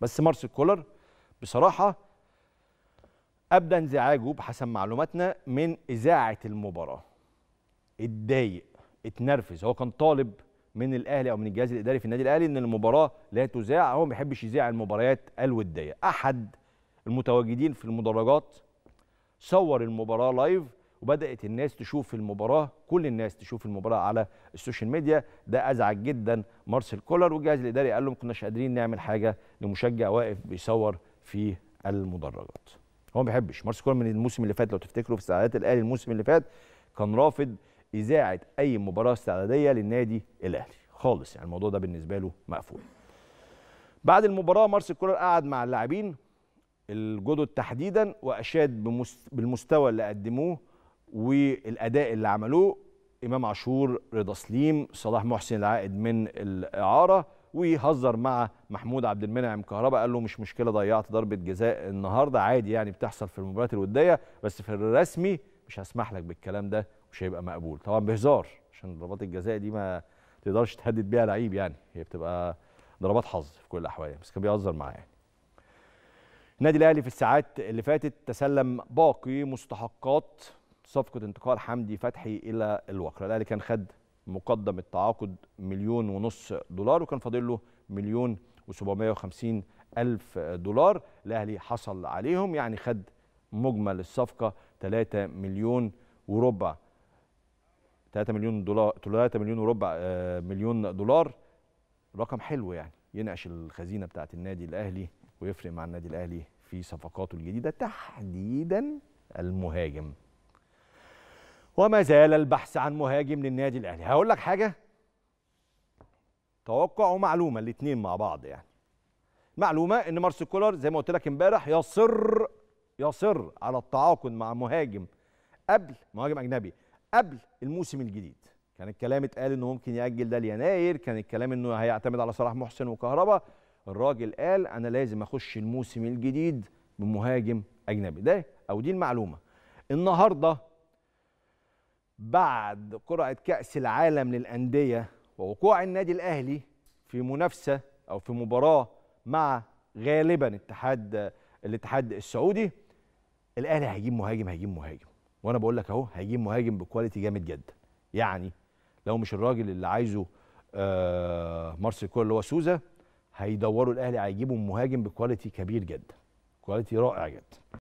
بس مارسيل كولر بصراحه ابدى انزعاجه بحسب معلوماتنا من اذاعه المباراه اتضايق اتنرفز هو كان طالب من الاهلي او من الجهاز الاداري في النادي الاهلي ان المباراه لا تذاع هو ما بيحبش يذاع المباريات الوديه احد المتواجدين في المدرجات صور المباراه لايف وبدات الناس تشوف المباراه كل الناس تشوف المباراه على السوشيال ميديا ده ازعج جدا مارسيل كولر والجهاز الاداري قال له ما كناش قادرين نعمل حاجه لمشجع واقف بيصور في المدرجات هو ما بيحبش مارسيل كولر من الموسم اللي فات لو تفتكروا في استعدادات الاهلي الموسم اللي فات كان رافض اذاعه اي مباراه استعداديه للنادي الاهلي خالص يعني الموضوع ده بالنسبه له مقفول بعد المباراه مارسيل كولر قعد مع اللاعبين الجدد تحديدا واشاد بالمستوى اللي قدموه والاداء اللي عملوه امام عاشور رضا سليم صلاح محسن العائد من الاعاره وهزر مع محمود عبد المنعم كهربا قال له مش مشكله ضيعت ضربه جزاء النهارده عادي يعني بتحصل في المباريات الوديه بس في الرسمي مش هسمح لك بالكلام ده مش هيبقى مقبول طبعا بهزار عشان ضربات الجزاء دي ما تقدرش تهدد بيها لعيب يعني هي بتبقى ضربات حظ في كل الاحوال يعني، بس كان بيهزر معاه يعني النادي الاهلي في الساعات اللي فاتت تسلم باقي مستحقات صفقه انتقال حمدي فتحي الى الوقرة الاهلي كان خد مقدم التعاقد مليون ونص دولار وكان فاضل له مليون و750 ألف دولار الأهلي حصل عليهم يعني خد مجمل الصفقة 3 مليون وربع 3 مليون دولار 3 مليون وربع آه، مليون دولار رقم حلو يعني ينقش الخزينة بتاعت النادي الأهلي ويفرق مع النادي الأهلي في صفقاته الجديدة تحديدا المهاجم وما زال البحث عن مهاجم للنادي الاهلي هقول لك حاجه توقع ومعلومه الاثنين مع بعض يعني معلومه ان مارس كولر زي ما قلت لك امبارح يصر يصر على التعاقد مع مهاجم قبل مهاجم اجنبي قبل الموسم الجديد كان الكلام اتقال انه ممكن ياجل ده ليناير كان الكلام انه هيعتمد على صلاح محسن وكهربا الراجل قال انا لازم اخش الموسم الجديد بمهاجم اجنبي ده او دي المعلومه النهارده بعد قرعة كأس العالم للأندية ووقوع النادي الأهلي في منافسة أو في مباراة مع غالبا اتحاد الاتحاد السعودي الأهلي هيجيب مهاجم هيجيب مهاجم وأنا بقول لك أهو هيجيب مهاجم بكواليتي جامد جدا يعني لو مش الراجل اللي عايزه آه مارسيل كولر اللي هو سوزا هيدوروا الأهلي هيجيبوا مهاجم بكواليتي كبير جدا كواليتي رائع جدا